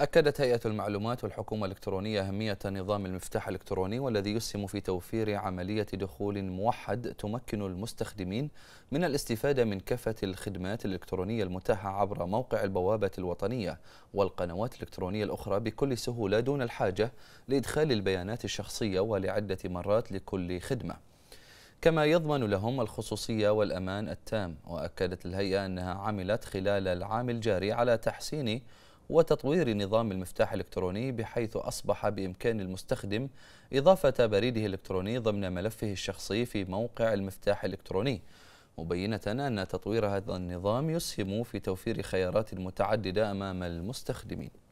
أكدت هيئة المعلومات والحكومة الإلكترونية أهمية نظام المفتاح الإلكتروني والذي يسهم في توفير عملية دخول موحد تمكن المستخدمين من الاستفادة من كافة الخدمات الإلكترونية المتاحة عبر موقع البوابة الوطنية والقنوات الإلكترونية الأخرى بكل سهولة دون الحاجة لإدخال البيانات الشخصية ولعدة مرات لكل خدمة. كما يضمن لهم الخصوصية والأمان التام وأكدت الهيئة أنها عملت خلال العام الجاري على تحسين وتطوير نظام المفتاح الإلكتروني بحيث أصبح بإمكان المستخدم إضافة بريده الإلكتروني ضمن ملفه الشخصي في موقع المفتاح الإلكتروني مبينة أن تطوير هذا النظام يسهم في توفير خيارات متعددة أمام المستخدمين